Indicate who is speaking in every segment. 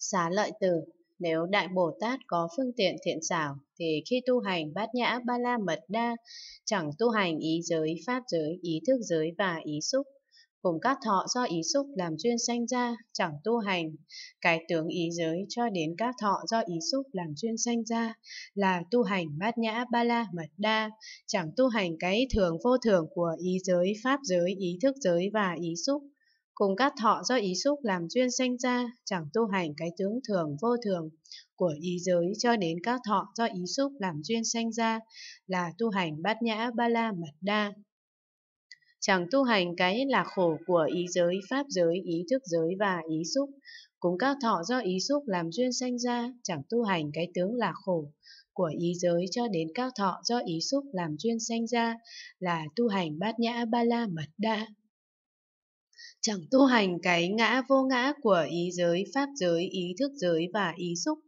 Speaker 1: xá lợi từ nếu Đại Bồ Tát có phương tiện thiện xảo, thì khi tu hành bát nhã ba la mật đa, chẳng tu hành ý giới, pháp giới, ý thức giới và ý xúc, cùng các thọ do ý xúc làm duyên sanh ra, chẳng tu hành. Cái tướng ý giới cho đến các thọ do ý xúc làm duyên sanh ra là tu hành bát nhã ba la mật đa, chẳng tu hành cái thường vô thường của ý giới, pháp giới, ý thức giới và ý xúc cùng các thọ do ý xúc làm duyên sanh ra, chẳng tu hành cái tướng thường vô thường của ý giới cho đến các thọ do ý xúc làm duyên sanh ra là tu hành bát nhã ba la mật đa. Chẳng tu hành cái là khổ của ý giới, pháp giới, ý thức giới và ý xúc, cùng các thọ do ý xúc làm duyên sanh ra, chẳng tu hành cái tướng là khổ của ý giới cho đến các thọ do ý xúc làm duyên sanh ra là tu hành bát nhã ba la mật đa chẳng tu hành cái ngã vô ngã của ý giới, pháp giới, ý thức giới và ý xúc,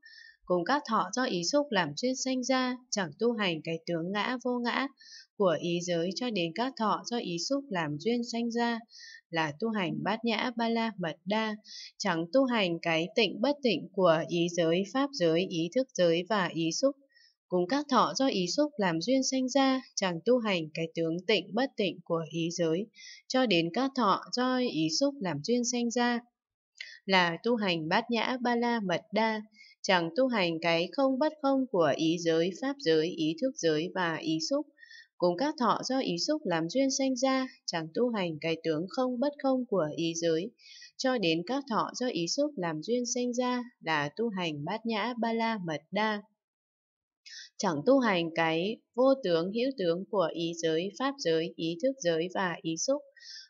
Speaker 1: cùng các thọ do ý xúc làm duyên sanh ra, chẳng tu hành cái tướng ngã vô ngã của ý giới cho đến các thọ do ý xúc làm duyên sanh ra, là tu hành bát nhã ba la mật đa, chẳng tu hành cái tịnh bất tịnh của ý giới, pháp giới, ý thức giới và ý xúc, cùng các thọ do ý xúc làm duyên sanh ra, chẳng tu hành cái tướng tịnh bất tịnh của ý giới, cho đến các thọ do ý xúc làm duyên sanh ra, là tu hành bát nhã ba la mật đa, chẳng tu hành cái không bất không của ý giới, pháp giới, ý thức giới và ý xúc, cùng các thọ do ý xúc làm duyên sanh ra, chẳng tu hành cái tướng không bất không của ý giới, cho đến các thọ do ý xúc làm duyên sanh ra là tu hành bát nhã ba la mật đa. Chẳng tu hành cái vô tướng hữu tướng của ý giới, pháp giới, ý thức giới và ý xúc,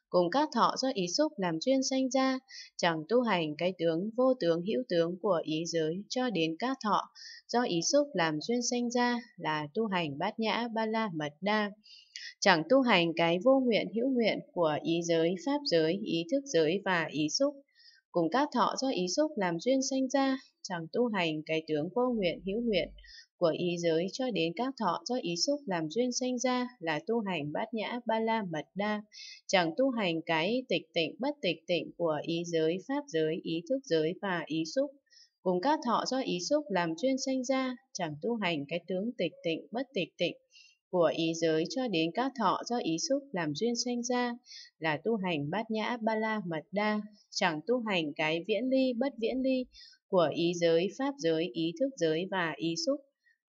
Speaker 1: cùng các thọ do ý xúc làm duyên sanh ra, chẳng tu hành cái tướng vô tướng hữu tướng của ý giới cho đến các thọ do ý xúc làm duyên sanh ra là tu hành bát nhã ba la mật đa. Chẳng tu hành cái vô nguyện hữu nguyện của ý giới, pháp giới, ý thức giới và ý xúc, cùng các thọ do ý xúc làm duyên sanh ra, chẳng tu hành cái tướng vô nguyện hữu nguyện của ý giới cho đến các thọ do ý xúc làm duyên sanh ra là tu hành bát nhã ba la mật đa, chẳng tu hành cái tịch tịnh bất tịch tịnh của ý giới, pháp giới, ý thức giới và ý xúc cùng các thọ do ý xúc làm duyên sanh ra, chẳng tu hành cái tướng tịch tịnh bất tịch tịnh của ý giới cho đến các thọ do ý xúc làm duyên sanh ra là tu hành bát nhã ba la mật đa, chẳng tu hành cái viễn ly bất viễn ly của ý giới, pháp giới, ý thức giới và ý xúc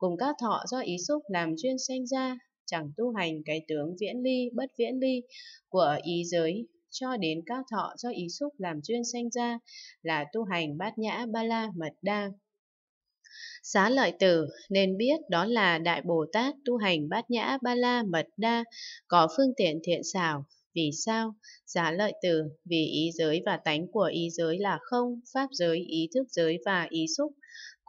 Speaker 1: cùng các thọ do ý xúc làm chuyên sanh ra, chẳng tu hành cái tướng viễn ly, bất viễn ly của ý giới cho đến các thọ do ý xúc làm chuyên sanh ra là tu hành bát nhã ba la mật đa. Xá lợi tử nên biết đó là Đại Bồ Tát tu hành bát nhã ba la mật đa, có phương tiện thiện xảo. Vì sao? Xá lợi tử vì ý giới và tánh của ý giới là không, pháp giới, ý thức giới và ý xúc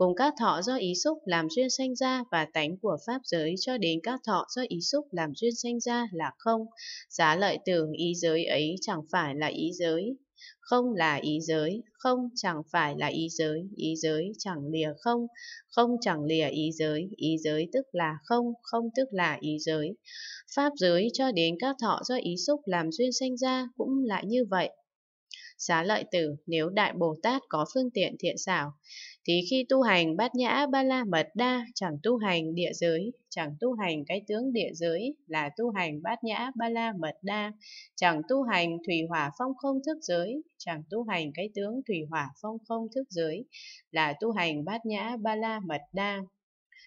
Speaker 1: cùng các thọ do ý xúc làm duyên sanh ra và tánh của pháp giới cho đến các thọ do ý xúc làm duyên sanh ra là không. Giá lợi từ ý giới ấy chẳng phải là ý giới, không là ý giới, không chẳng phải là ý giới, ý giới chẳng lìa không, không chẳng lìa ý giới, ý giới tức là không, không tức là ý giới. Pháp giới cho đến các thọ do ý xúc làm duyên sanh ra cũng lại như vậy. Xá lợi tử, nếu Đại Bồ Tát có phương tiện thiện xảo, thì khi tu hành bát nhã ba la mật đa chẳng tu hành địa giới, chẳng tu hành cái tướng địa giới là tu hành bát nhã ba la mật đa, chẳng tu hành thủy hỏa phong không thức giới, chẳng tu hành cái tướng thủy hỏa phong không thức giới là tu hành bát nhã ba la mật đa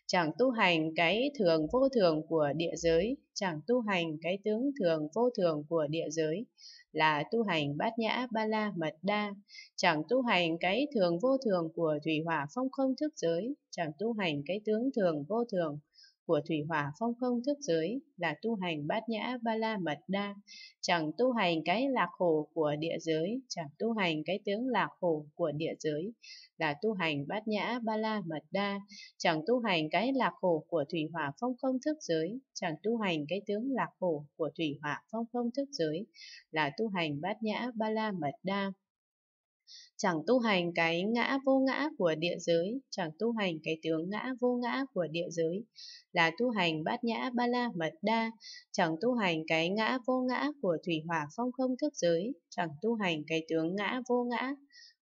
Speaker 1: chẳng tu hành cái thường vô thường của địa giới, chẳng tu hành cái tướng thường vô thường của địa giới, là tu hành bát nhã ba la mật đa, chẳng tu hành cái thường vô thường của thủy hỏa phong không thức giới, chẳng tu hành cái tướng thường vô thường của thủy hỏa phong không thức giới là tu hành bát nhã ba la mật đa, chẳng tu hành cái lạc khổ của địa giới, chẳng tu hành cái tướng lạc khổ của địa giới, là tu hành bát nhã ba la mật đa, chẳng tu hành cái lạc khổ của thủy hỏa phong không thức giới, chẳng tu hành cái tướng lạc khổ của thủy hỏa phong không thức giới, là tu hành bát nhã ba la mật đa. Chẳng tu hành cái ngã vô ngã của địa giới, chẳng tu hành cái tướng ngã vô ngã của địa giới, là tu hành bát nhã ba la mật đa, chẳng tu hành cái ngã vô ngã của thủy hỏa phong không thức giới, chẳng tu hành cái tướng ngã vô ngã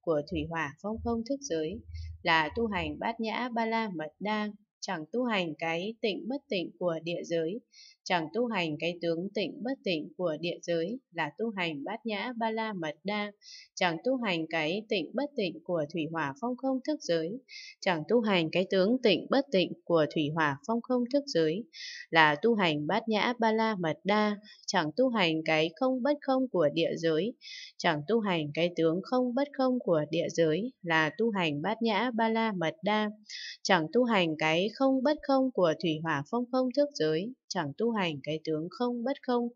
Speaker 1: của thủy hỏa phong không thức giới, là tu hành bát nhã ba la mật đa, chẳng tu hành cái tịnh bất tịnh của địa giới, Chẳng tu hành cái tướng tịnh bất tịnh của địa giới là tu hành bát nhã ba la mật đa. Chẳng tu hành cái tịnh bất tịnh của thủy hỏa phong không thức giới. Chẳng tu hành cái tướng tịnh bất tịnh của thủy hỏa phong không thức giới là tu hành bát nhã ba la mật đa. Chẳng tu hành cái không bất không của địa giới. Chẳng tu hành cái tướng không bất không của địa giới là tu hành bát nhã ba la mật đa. Chẳng tu hành cái không bất không của thủy hỏa phong không thức giới chẳng tu hành cái tướng không bất không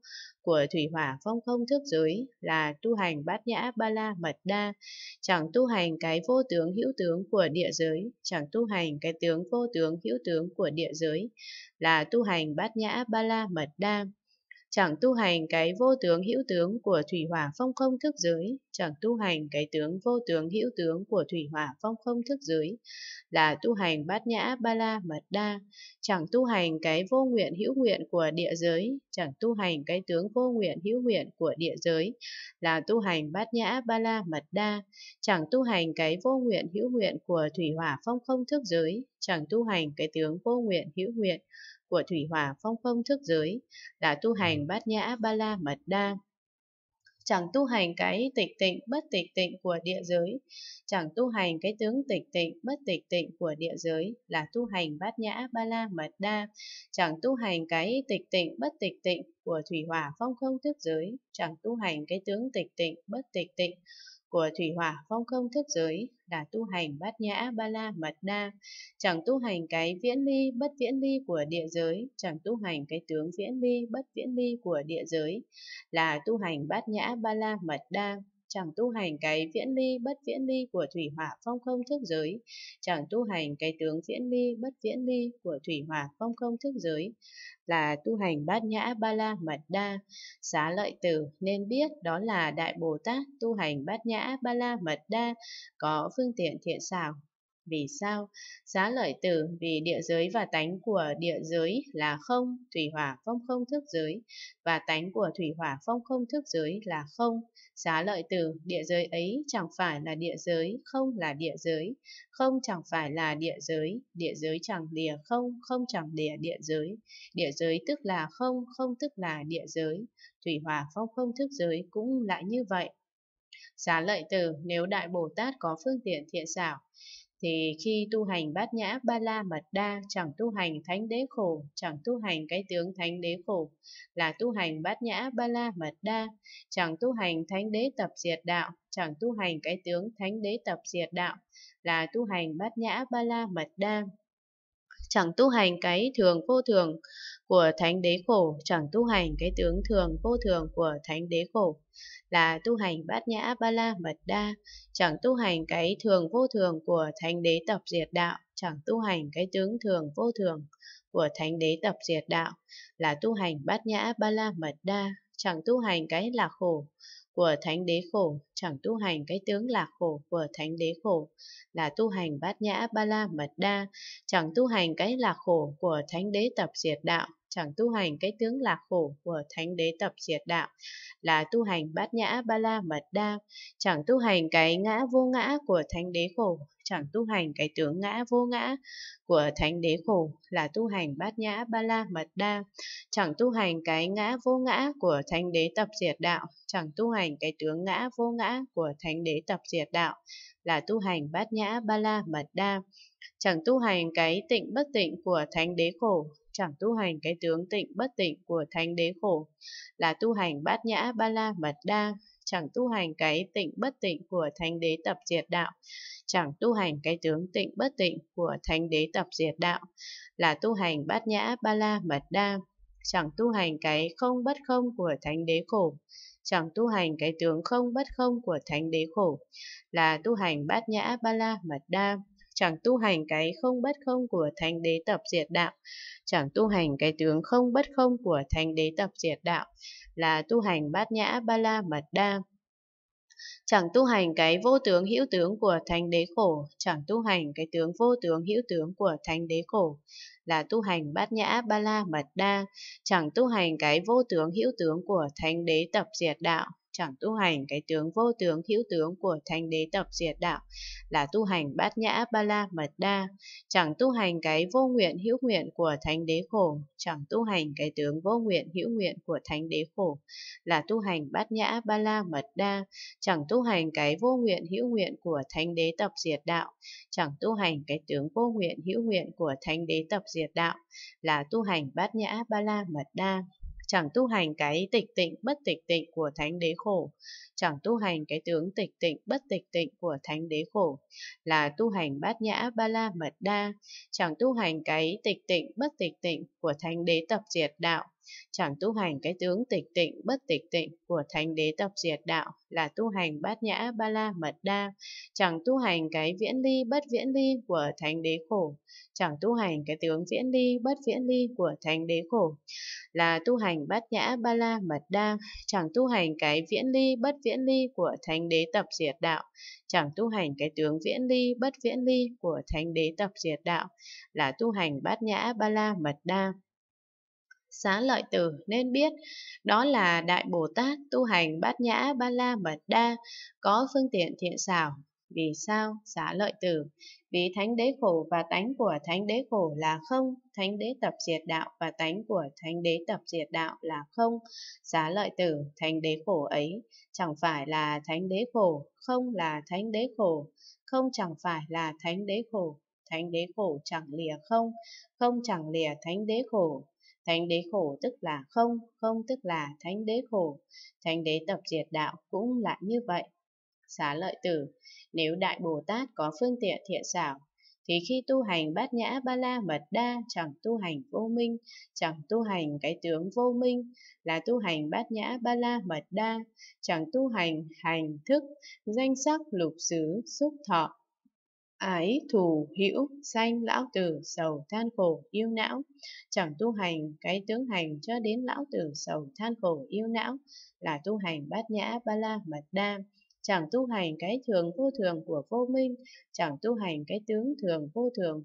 Speaker 1: của thủy hỏa phong không thước giới là tu hành bát nhã ba la mật đa, chẳng tu hành cái vô tướng hữu tướng của địa giới, chẳng tu hành cái tướng vô tướng hữu tướng của địa giới là tu hành bát nhã ba la mật đa chẳng tu hành cái vô tướng hữu tướng của thủy hỏa phong không thức giới, chẳng tu hành cái tướng vô tướng hữu tướng của thủy hỏa phong không thức giới, là tu hành bát nhã ba la mật đa, chẳng tu hành cái vô nguyện hữu nguyện của địa giới, chẳng tu hành cái tướng vô nguyện hữu nguyện của địa giới, là tu hành bát nhã ba la mật đa, chẳng tu hành cái vô nguyện hữu nguyện của thủy hỏa phong không thức giới, chẳng tu hành cái tướng vô nguyện hữu nguyện của thủy hỏa phong phong thức giới là tu hành bát nhã ba la mật đa chẳng tu hành cái tịch tịnh bất tịch tịnh của địa giới chẳng tu hành cái tướng tịch tịnh bất tịch tịnh của địa giới là tu hành bát nhã ba la mật đa chẳng tu hành cái tịch tịnh bất tịch tịnh của thủy hỏa phong không thức giới chẳng tu hành cái tướng tịch tịnh bất tịch tịnh của thủy hỏa phong không thức giới là tu hành bát nhã ba la mật na, chẳng tu hành cái viễn ly bất viễn ly của địa giới, chẳng tu hành cái tướng viễn ly bất viễn ly của địa giới, là tu hành bát nhã ba la mật đa, chẳng tu hành cái viễn ly bất viễn ly của thủy hỏa phong không thức giới, chẳng tu hành cái tướng viễn ly bất viễn ly của thủy hỏa phong không thức giới, là tu hành bát nhã ba la mật đa. Xá lợi tử nên biết đó là Đại Bồ Tát tu hành bát nhã ba la mật đa, có phương tiện thiện xảo vì sao? Giá lợi tử vì địa giới và tánh của địa giới là không, thủy hỏa phong không thức giới, và tánh của thủy hỏa phong không thức giới là không. Giá lợi tử, địa giới ấy chẳng phải là địa giới, không là địa giới, không chẳng phải là địa giới, địa giới chẳng lìa không, không chẳng lìa địa giới, địa giới tức là không, không tức là địa giới, thủy hỏa phong không thức giới cũng lại như vậy. Giá lợi tử nếu Đại Bồ Tát có phương tiện thiện xảo, thì khi tu hành bát nhã ba la mật đa chẳng tu hành thánh đế khổ, chẳng tu hành cái tướng thánh đế khổ, là tu hành bát nhã ba la mật đa, chẳng tu hành thánh đế tập diệt đạo, chẳng tu hành cái tướng thánh đế tập diệt đạo, là tu hành bát nhã ba la mật đa. Chẳng tu hành cái thường vô thường, của thánh đế khổ chẳng tu hành cái tướng thường vô thường của thánh đế khổ là tu hành bát nhã ba la mật đa chẳng tu hành cái thường vô thường của thánh đế tập diệt đạo chẳng tu hành cái tướng thường vô thường của thánh đế tập diệt đạo là tu hành bát nhã ba la mật đa chẳng tu hành cái lạc khổ của thánh đế khổ chẳng tu hành cái tướng lạc khổ của thánh đế khổ, là tu hành bát nhã ba la mật đa, chẳng tu hành cái lạc khổ của thánh đế tập diệt đạo, chẳng tu hành cái tướng lạc khổ của thánh đế tập diệt đạo, là tu hành bát nhã ba la mật đa, chẳng tu hành cái ngã vô ngã của thánh đế khổ, chẳng tu hành cái tướng ngã vô ngã của thánh đế khổ là tu hành bát nhã ba la mật đa chẳng tu hành cái ngã vô ngã của thánh đế tập diệt đạo chẳng tu hành cái tướng ngã vô ngã ngã của Thánh đế tập diệt đạo là tu hành bát nhã ba la mật đa. Chẳng tu hành cái tịnh bất tịnh của Thánh đế khổ, chẳng tu hành cái tướng tịnh bất tịnh của Thánh đế khổ là tu hành bát nhã ba la mật đa chẳng tu hành cái tịnh bất tịnh của thánh đế tập diệt đạo, chẳng tu hành cái tướng tịnh bất tịnh của thánh đế tập diệt đạo, là tu hành bát nhã ba la mật đa, chẳng tu hành cái không bất không của thánh đế khổ, chẳng tu hành cái tướng không bất không của thánh đế khổ, là tu hành bát nhã ba la mật đa, chẳng tu hành cái không bất không của thánh đế tập diệt đạo, chẳng tu hành cái tướng không bất không của thánh đế tập diệt đạo, là tu hành bát nhã ba la mật đa. Chẳng tu hành cái vô tướng hữu tướng của thánh đế khổ, chẳng tu hành cái tướng vô tướng hữu tướng của thánh đế khổ, là tu hành bát nhã ba la mật đa, chẳng tu hành cái vô tướng hữu tướng của thánh đế tập diệt đạo chẳng tu hành cái tướng vô tướng hữu tướng của thánh đế tập diệt đạo là tu hành bát nhã ba la mật đa, chẳng tu hành cái vô nguyện hữu nguyện của thánh đế khổ, chẳng tu hành cái tướng vô nguyện hữu nguyện của thánh đế khổ là tu hành bát nhã ba la mật đa, chẳng tu hành cái vô nguyện hữu nguyện của thánh đế tập diệt đạo, chẳng tu hành cái tướng vô nguyện hữu nguyện của thánh đế tập diệt đạo là tu hành bát nhã ba la mật đa chẳng tu hành cái tịch tịnh bất tịch tịnh của thánh đế khổ, chẳng tu hành cái tướng tịch tịnh bất tịch tịnh của thánh đế khổ, là tu hành bát nhã ba la mật đa, chẳng tu hành cái tịch tịnh bất tịch tịnh của thánh đế tập diệt đạo, Chẳng tu hành cái tướng tịch tịnh bất tịch tịnh của thánh đế tập diệt đạo là tu hành bát nhã ba la mật đa. Chẳng tu hành cái viễn ly bất viễn ly của thánh đế khổ. Chẳng tu hành cái tướng viễn ly bất viễn ly của thánh đế khổ là tu hành bát nhã ba la mật đa. Chẳng tu hành cái viễn ly bất viễn ly của thánh đế tập diệt đạo chẳng tu hành cái tướng viễn ly bất viễn ly của thánh đế tập diệt đạo là tu hành bát nhã ba la mật đa Xá lợi tử nên biết, đó là Đại Bồ Tát tu hành bát nhã ba la mật đa, có phương tiện thiện xảo. Vì sao? Xá lợi tử. Vì thánh đế khổ và tánh của thánh đế khổ là không, thánh đế tập diệt đạo và tánh của thánh đế tập diệt đạo là không. Xá lợi tử, thánh đế khổ ấy, chẳng phải là thánh đế khổ, không là thánh đế khổ, không chẳng phải là thánh đế khổ, thánh đế khổ chẳng lìa không, không chẳng lìa thánh đế khổ, Thánh đế khổ tức là không, không tức là thánh đế khổ. Thánh đế tập diệt đạo cũng là như vậy. Xá lợi tử, nếu Đại Bồ Tát có phương tiện thiện xảo, thì khi tu hành bát nhã ba la mật đa chẳng tu hành vô minh, chẳng tu hành cái tướng vô minh, là tu hành bát nhã ba la mật đa, chẳng tu hành hành thức, danh sắc lục xứ, xúc thọ, ái thù hữu sanh lão tử sầu than khổ yêu não chẳng tu hành cái tướng hành cho đến lão tử sầu than khổ yêu não là tu hành bát nhã ba la mật đa chẳng tu hành cái thường vô thường của vô minh chẳng tu hành cái tướng thường vô thường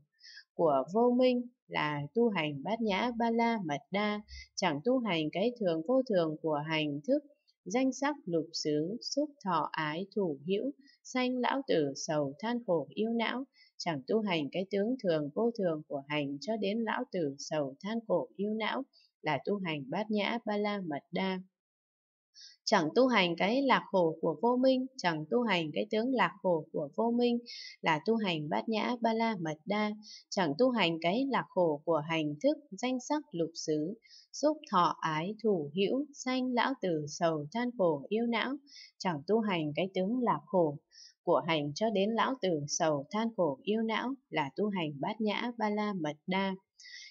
Speaker 1: của vô minh là tu hành bát nhã ba la mật đa chẳng tu hành cái thường vô thường của hành thức danh sắc lục xứ xúc thọ ái thủ hữu sanh lão tử sầu than khổ yêu não chẳng tu hành cái tướng thường vô thường của hành cho đến lão tử sầu than khổ yêu não là tu hành bát nhã ba la mật đa Chẳng tu hành cái lạc khổ của vô minh, chẳng tu hành cái tướng lạc khổ của vô minh là tu hành bát nhã ba la mật đa, chẳng tu hành cái lạc khổ của hành thức, danh sắc, lục xứ, xúc thọ ái thủ hữu, sanh lão tử sầu than khổ yêu não, chẳng tu hành cái tướng lạc khổ của hành cho đến lão tử sầu than khổ yêu não là tu hành bát nhã ba la mật đa.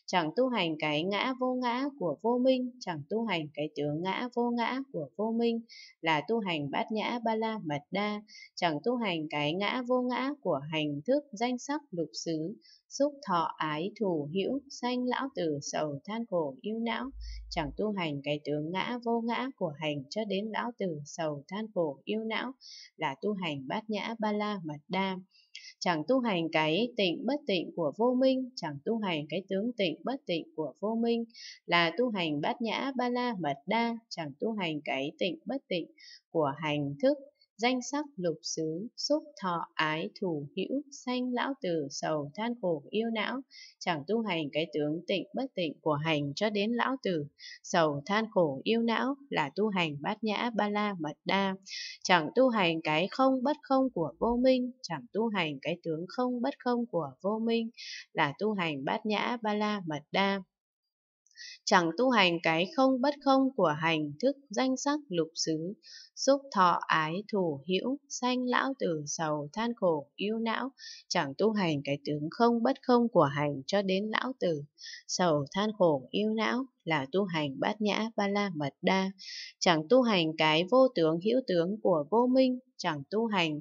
Speaker 1: Chẳng tu hành cái ngã vô ngã của vô minh, chẳng tu hành cái tướng ngã vô ngã của vô minh là tu hành bát nhã ba la mật đa, chẳng tu hành cái ngã vô ngã của hành thức danh sắc lục xứ, xúc thọ ái thủ hữu sanh lão tử sầu than khổ yêu não chẳng tu hành cái tướng ngã vô ngã của hành cho đến lão tử sầu than khổ yêu não là tu hành bát nhã ba la mật đa chẳng tu hành cái tịnh bất tịnh của vô minh, chẳng tu hành cái tướng tịnh bất tịnh của vô minh, là tu hành bát nhã ba la mật đa, chẳng tu hành cái tịnh bất tịnh của hành thức danh sắc lục xứ, xúc thọ ái thủ hữu, sanh lão tử sầu than khổ yêu não, chẳng tu hành cái tướng tịnh bất tịnh của hành cho đến lão tử, sầu than khổ yêu não là tu hành bát nhã ba la mật đa, chẳng tu hành cái không bất không của vô minh, chẳng tu hành cái tướng không bất không của vô minh là tu hành bát nhã ba la mật đa chẳng tu hành cái không bất không của hành thức danh sắc lục xứ giúp thọ ái thủ hữu sanh lão tử sầu than khổ yêu não chẳng tu hành cái tướng không bất không của hành cho đến lão tử sầu than khổ yêu não là tu hành bát nhã ba la mật đa chẳng tu hành cái vô tướng hữu tướng của vô minh chẳng tu hành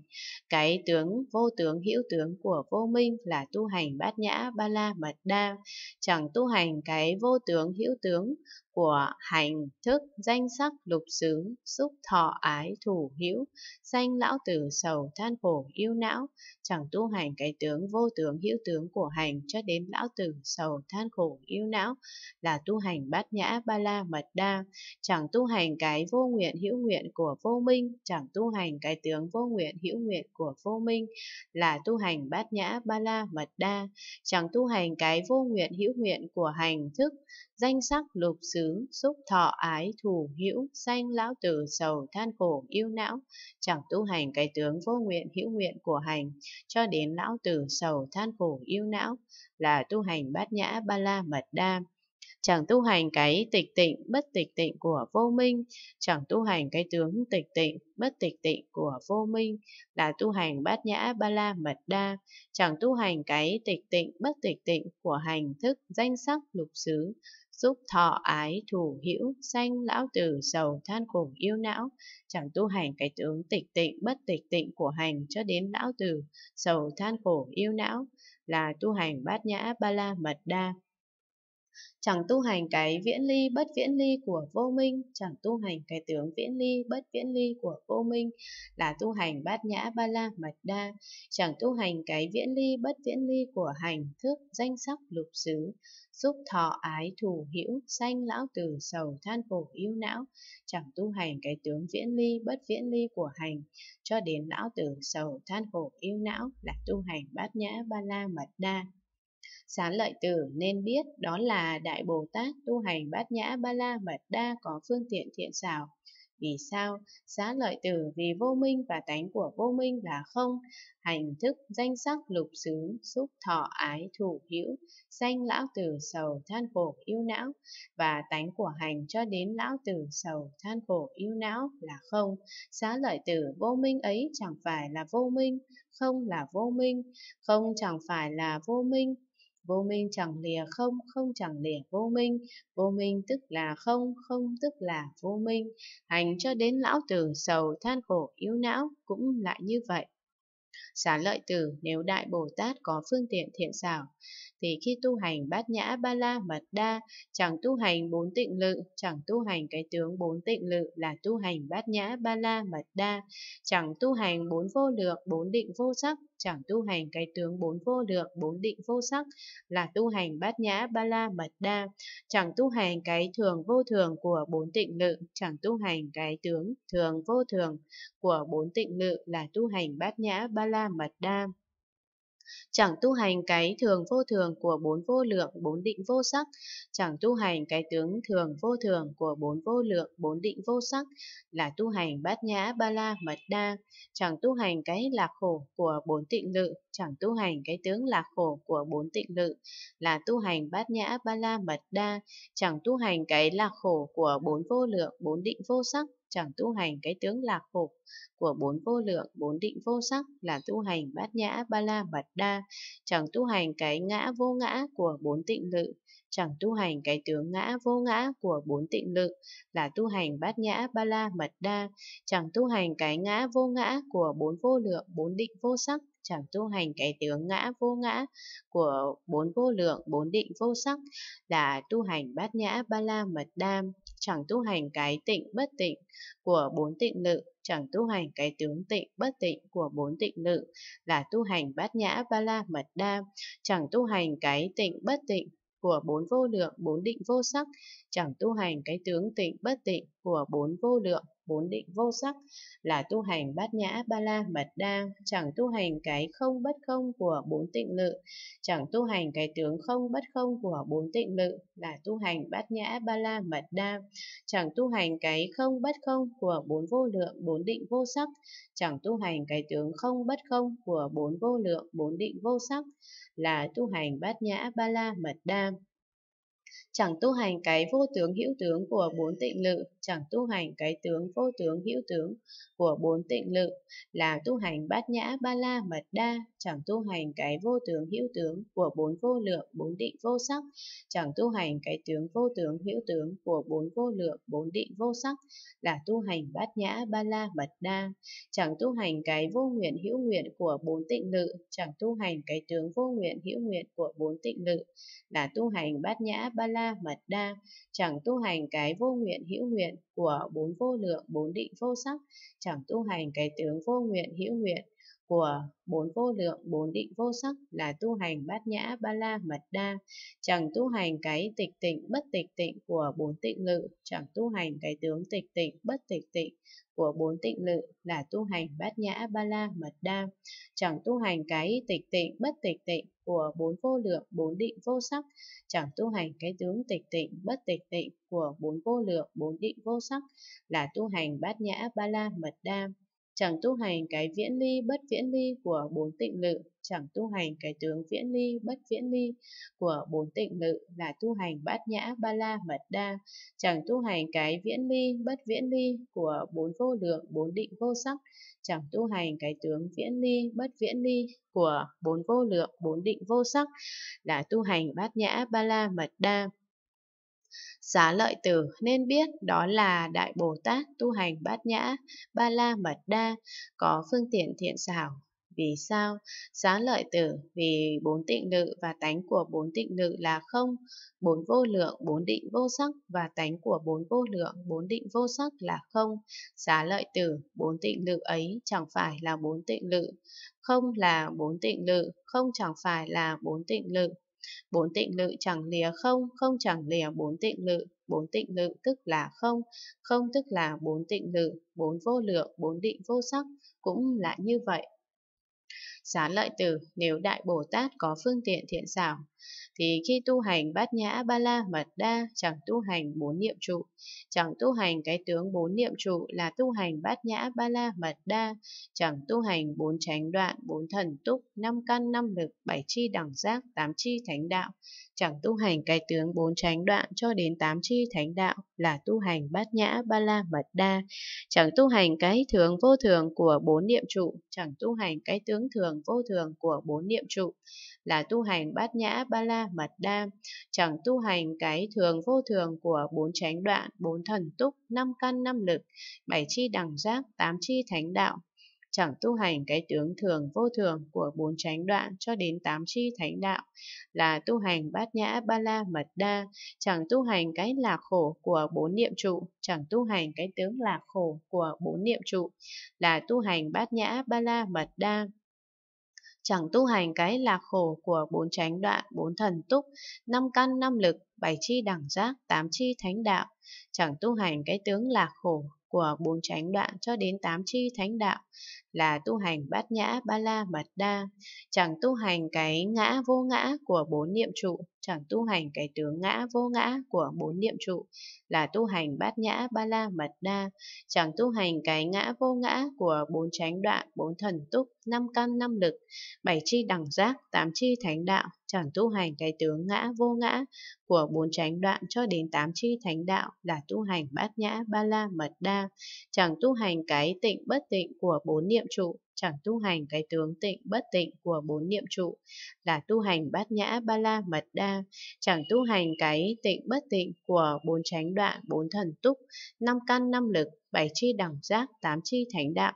Speaker 1: cái tướng vô tướng hữu tướng của vô minh là tu hành bát nhã ba la mật đa chẳng tu hành cái vô tướng hữu tướng của hành thức danh sắc lục xứ xúc thọ ái thủ hữu danh lão tử sầu than khổ yêu não chẳng tu hành cái tướng vô tướng hữu tướng của hành cho đến lão tử sầu than khổ yêu não là tu hành bát nhã ba la mật đa chẳng tu hành cái vô nguyện hữu nguyện của vô minh chẳng tu hành cái tướng vô nguyện hữu nguyện của vô minh là tu hành bát nhã ba la mật đa chẳng tu hành cái vô nguyện hữu nguyện của hành thức danh sắc lục xứ, xúc thọ ái thủ hữu, sanh lão tử sầu than khổ yêu não, chẳng tu hành cái tướng vô nguyện hữu nguyện của hành, cho đến lão tử sầu than khổ yêu não, là tu hành bát nhã ba la mật đa chẳng tu hành cái tịch tịnh bất tịch tịnh của vô minh, chẳng tu hành cái tướng tịch tịnh bất tịch tịnh của vô minh là tu hành bát nhã ba la mật đa, chẳng tu hành cái tịch tịnh bất tịch tịnh của hành thức danh sắc lục xứ, xúc thọ ái thủ hữu sanh lão tử sầu than khổ yêu não chẳng tu hành cái tướng tịch tịnh bất tịch tịnh của hành cho đến lão tử sầu than khổ yêu não là tu hành bát nhã ba la mật đa chẳng tu hành cái viễn ly bất viễn ly của vô minh, chẳng tu hành cái tướng viễn ly bất viễn ly của vô minh là tu hành bát nhã ba la mật đa, chẳng tu hành cái viễn ly bất viễn ly của hành thức danh sắc lục xứ, xúc thọ ái thù hữu sanh lão tử sầu than khổ yêu não chẳng tu hành cái tướng viễn ly bất viễn ly của hành cho đến lão tử sầu than khổ yêu não là tu hành bát nhã ba la mật đa Xá lợi tử nên biết đó là Đại Bồ Tát tu hành bát nhã ba la mật đa có phương tiện thiện xảo. Vì sao? Xá lợi tử vì vô minh và tánh của vô minh là không, hành thức, danh sắc, lục xứ, xúc thọ, ái, thủ hữu, danh lão tử sầu, than khổ, yêu não, và tánh của hành cho đến lão tử sầu, than khổ, yêu não là không. Xá lợi tử vô minh ấy chẳng phải là vô minh, không là vô minh, không chẳng phải là vô minh, vô minh chẳng lìa không không chẳng lìa vô minh vô minh tức là không không tức là vô minh hành cho đến lão tử sầu than khổ yếu não cũng lại như vậy xá lợi tử nếu đại bồ tát có phương tiện thiện xảo thì khi tu hành bát nhã ba la mật đa, chẳng tu hành bốn tịnh lự, chẳng tu hành cái tướng bốn tịnh lự là tu hành bát nhã ba la mật đa, chẳng tu hành bốn vô lượng, bốn định vô sắc, chẳng tu hành cái tướng bốn vô lượng, bốn định vô sắc là tu hành bát nhã ba la mật đa, chẳng tu hành cái thường vô thường của bốn tịnh lự, chẳng tu hành cái tướng thường vô thường của bốn tịnh lự là tu hành bát nhã ba la mật đa chẳng tu hành cái thường vô thường của bốn vô lượng, bốn định vô sắc, chẳng tu hành cái tướng thường vô thường của bốn vô lượng, bốn định vô sắc, là tu hành bát nhã ba la mật đa, chẳng tu hành cái lạc khổ của bốn tịnh lự, chẳng tu hành cái tướng lạc khổ của bốn tịnh lự, là tu hành bát nhã ba la mật đa, chẳng tu hành cái lạc khổ của bốn vô lượng, bốn định vô sắc, chẳng tu hành cái tướng lạc phục của bốn vô lượng, bốn định vô sắc là tu hành bát nhã ba la mật đa, chẳng tu hành cái ngã vô ngã của bốn tịnh lự, chẳng tu hành cái tướng ngã vô ngã của bốn tịnh lự là tu hành bát nhã ba la mật đa, chẳng tu hành cái ngã vô ngã của bốn vô lượng, bốn định vô sắc chẳng tu hành cái tướng ngã vô ngã của bốn vô lượng, bốn định vô sắc là tu hành bát nhã ba la mật đam chẳng tu hành cái tịnh bất tịnh của bốn tịnh lự, chẳng tu hành cái tướng tịnh bất tịnh của bốn tịnh lự là tu hành bát nhã ba la mật đa, chẳng tu hành cái tịnh bất tịnh của bốn vô lượng, bốn định vô sắc chẳng tu hành cái tướng tịnh bất tịnh của bốn vô lượng, bốn định vô sắc, là tu hành bát nhã ba la mật đa, chẳng tu hành cái không bất không của bốn tịnh lự, chẳng tu hành cái tướng không bất không của bốn tịnh lự, là tu hành bát nhã ba la mật đa, chẳng tu hành cái không bất không của bốn vô lượng, bốn định vô sắc, chẳng tu hành cái tướng không bất không của bốn vô lượng, bốn định vô sắc, là tu hành bát nhã ba la mật đa chẳng tu hành cái vô tướng hữu tướng của bốn tịnh lự chẳng tu hành cái tướng vô tướng hữu tướng của bốn tịnh lự là tu hành bát nhã ba la mật đa, chẳng tu hành cái vô tướng hữu tướng của bốn vô lượng bốn định vô sắc, chẳng tu hành cái tướng vô tướng hữu tướng của bốn vô lượng bốn định vô sắc là tu hành bát nhã ba la mật đa, chẳng tu hành cái vô nguyện hữu nguyện của bốn tịnh lự, chẳng tu hành cái tướng vô nguyện hữu nguyện của bốn tịnh lự là tu hành bát nhã ba la mật đa, chẳng tu hành cái vô nguyện hữu nguyện nguyện của bốn vô lượng bốn định vô sắc chẳng tu hành cái tướng vô nguyện hữu nguyện của bốn vô lượng, bốn định vô sắc là tu hành bát nhã, ba la, mật đa. Chẳng tu hành cái tịch tịnh, bất tịch tịnh của bốn tịnh lự, chẳng tu hành cái tướng tịch tịnh, bất tịch tịnh của bốn tịnh lự là tu hành bát nhã, ba la, mật đa. Chẳng tu hành cái tịch tịnh, bất tịch tịnh của bốn vô lượng, bốn định vô sắc, chẳng tu hành cái tướng tịch tịnh, bất tịch tịnh của bốn vô lượng, bốn định vô sắc là tu hành bát nhã, ba la, mật đa chẳng tu hành cái viễn ly bất viễn ly của bốn tịnh lự, chẳng tu hành cái tướng viễn ly bất viễn ly của bốn tịnh lự là tu hành bát nhã ba la mật đa, chẳng tu hành cái viễn ly bất viễn ly của bốn vô lượng bốn định vô sắc, chẳng tu hành cái tướng viễn ly bất viễn ly của bốn vô lượng bốn định vô sắc là tu hành bát nhã ba la mật đa Xá lợi tử nên biết đó là Đại Bồ Tát tu hành bát nhã, ba la mật đa, có phương tiện thiện xảo. Vì sao? Xá lợi tử vì bốn tịnh lự và tánh của bốn tịnh lự là không, bốn vô lượng, bốn định vô sắc và tánh của bốn vô lượng, bốn định vô sắc là không. Xá lợi tử, bốn tịnh lự ấy chẳng phải là bốn tịnh lự, không là bốn tịnh lự, không chẳng phải là bốn tịnh lự Bốn tịnh lự chẳng lìa không, không chẳng lìa bốn tịnh lự, bốn tịnh lự tức là không, không tức là bốn tịnh lự, bốn vô lượng, bốn định vô sắc, cũng là như vậy. Xá lợi tử, nếu Đại Bồ Tát có phương tiện thiện xảo, thì khi tu hành bát nhã ba la mật đa chẳng tu hành bốn niệm trụ. Chẳng tu hành cái tướng bốn niệm trụ là tu hành bát nhã ba la mật đa, chẳng tu hành bốn tránh đoạn, bốn thần túc, năm căn năm lực, bảy chi đẳng giác, tám chi thánh đạo. Chẳng tu hành cái tướng bốn tránh đoạn cho đến tám chi thánh đạo là tu hành bát nhã ba la mật đa. Chẳng tu hành cái thường vô thường của bốn niệm trụ, chẳng tu hành cái tướng thường vô thường của bốn niệm trụ là tu hành bát nhã ba la mật đa, chẳng tu hành cái thường vô thường của bốn chánh đoạn, bốn thần túc, năm căn năm lực, bảy chi đẳng giác, tám chi thánh đạo, chẳng tu hành cái tướng thường vô thường của bốn chánh đoạn cho đến tám chi thánh đạo là tu hành bát nhã ba la mật đa chẳng tu hành cái lạc khổ của bốn niệm trụ chẳng tu hành cái tướng lạc khổ của bốn niệm trụ là tu hành bát nhã ba la mật đa chẳng tu hành cái lạc khổ của bốn chánh đoạn, bốn thần túc, năm căn năm lực, bảy chi đẳng giác, tám chi thánh đạo, chẳng tu hành cái tướng lạc khổ của bốn chánh đoạn cho đến tám chi thánh đạo là tu hành bát nhã ba la mật đa, chẳng tu hành cái ngã vô ngã của bốn niệm trụ chẳng tu hành cái tướng ngã vô ngã của bốn niệm trụ là tu hành bát nhã ba la mật đa, chẳng tu hành cái ngã vô ngã của bốn chánh đoạn, bốn thần túc, năm căn năm lực, bảy chi đẳng giác, tám chi thánh đạo, chẳng tu hành cái tướng ngã vô ngã của bốn chánh đoạn cho đến tám chi thánh đạo là tu hành bát nhã ba la mật đa, chẳng tu hành cái tịnh bất tịnh của bốn niệm trụ chẳng tu hành cái tướng tịnh bất tịnh của bốn niệm trụ là tu hành bát nhã ba la mật đa, chẳng tu hành cái tịnh bất tịnh của bốn chánh đoạn, bốn thần túc, năm căn năm lực, bảy chi đẳng giác, tám chi thánh đạo,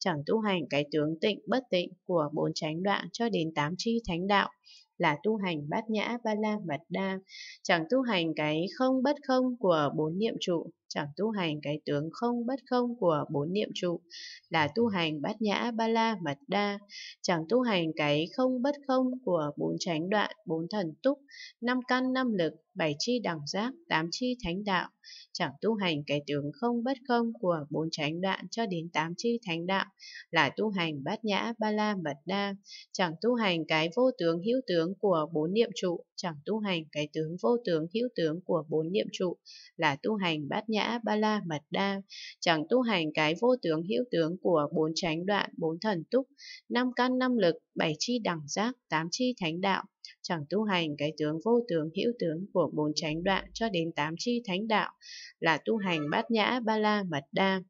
Speaker 1: chẳng tu hành cái tướng tịnh bất tịnh của bốn chánh đoạn cho đến tám chi thánh đạo là tu hành bát nhã ba la mật đa, chẳng tu hành cái không bất không của bốn niệm trụ chẳng tu hành cái tướng không bất không của bốn niệm trụ, là tu hành bát nhã ba la mật đa, chẳng tu hành cái không bất không của bốn chánh đoạn, bốn thần túc, năm căn năm lực, bảy chi đẳng giác, tám chi thánh đạo, chẳng tu hành cái tướng không bất không của bốn chánh đoạn cho đến tám chi thánh đạo, là tu hành bát nhã ba la mật đa, chẳng tu hành cái vô tướng hữu tướng của bốn niệm trụ, chẳng tu hành cái tướng vô tướng hữu tướng của bốn niệm trụ, là tu hành bát nhã ngã ba la mật đa, chẳng tu hành cái vô tướng hữu tướng của bốn chánh đoạn, bốn thần túc, năm căn năm lực, bảy chi đẳng giác, tám chi thánh đạo, chẳng tu hành cái tướng vô tướng hữu tướng của bốn chánh đoạn cho đến tám chi thánh đạo, là tu hành bát nhã ba la mật đa.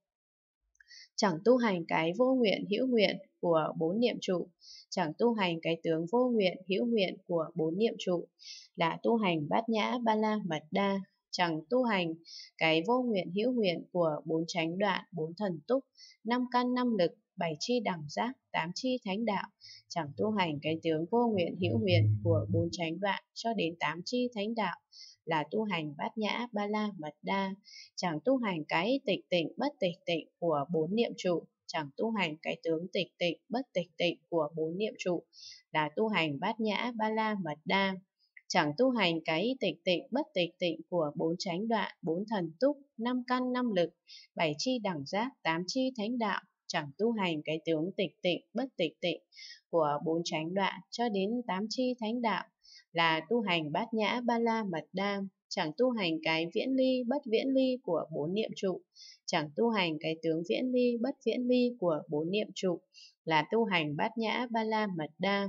Speaker 1: Chẳng tu hành cái vô nguyện hữu nguyện của bốn niệm trụ, chẳng tu hành cái tướng vô nguyện hữu nguyện của bốn niệm trụ là tu hành bát nhã ba la mật đa chẳng tu hành cái vô nguyện hữu nguyện của bốn chánh đoạn bốn thần túc năm căn năm lực bảy chi đẳng giác tám chi thánh đạo chẳng tu hành cái tướng vô nguyện hữu nguyện của bốn chánh đoạn cho đến tám chi thánh đạo là tu hành bát nhã ba la mật đa chẳng tu hành cái tịch tịnh bất tịch tịnh của bốn niệm trụ chẳng tu hành cái tướng tịch tịnh bất tịch tịnh của bốn niệm trụ là tu hành bát nhã ba la mật đa chẳng tu hành cái tịch tịnh bất tịch tịnh của bốn chánh đoạn, bốn thần túc, năm căn năm lực, bảy chi đẳng giác, tám chi thánh đạo, chẳng tu hành cái tướng tịch tịnh bất tịch tịnh của bốn chánh đoạn cho đến tám chi thánh đạo là tu hành bát nhã ba la mật đa chẳng tu hành cái viễn ly bất viễn ly của bốn niệm trụ chẳng tu hành cái tướng viễn ly bất viễn ly của bốn niệm trụ là tu hành bát nhã ba la mật đa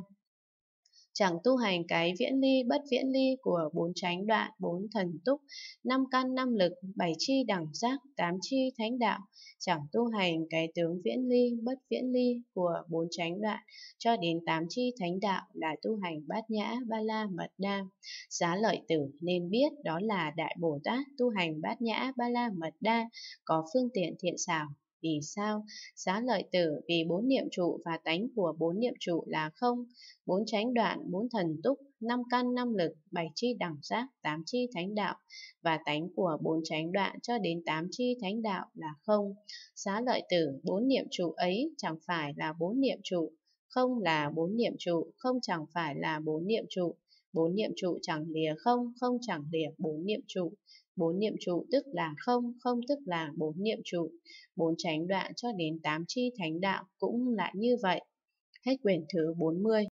Speaker 1: chẳng tu hành cái viễn ly bất viễn ly của bốn chánh đoạn, bốn thần túc, năm căn năm lực, bảy chi đẳng giác, tám chi thánh đạo, chẳng tu hành cái tướng viễn ly bất viễn ly của bốn chánh đoạn cho đến tám chi thánh đạo là tu hành bát nhã ba la mật đa. Giá lợi tử nên biết đó là Đại Bồ Tát tu hành bát nhã ba la mật đa có phương tiện thiện xảo vì sao? Xá lợi tử vì bốn niệm trụ và tánh của bốn niệm trụ là không, bốn tránh đoạn, bốn thần túc, năm căn năm lực, bảy chi đẳng giác, tám chi thánh đạo và tánh của bốn tránh đoạn cho đến tám chi thánh đạo là không. Xá lợi tử bốn niệm trụ ấy chẳng phải là bốn niệm trụ, không là bốn niệm trụ, không chẳng phải là bốn niệm trụ, bốn niệm trụ chẳng lìa không, không chẳng lìa bốn niệm trụ bốn niệm trụ tức là không, không tức là bốn niệm trụ. bốn chánh đoạn cho đến tám chi thánh đạo cũng lại như vậy. Hết quyển thứ 40.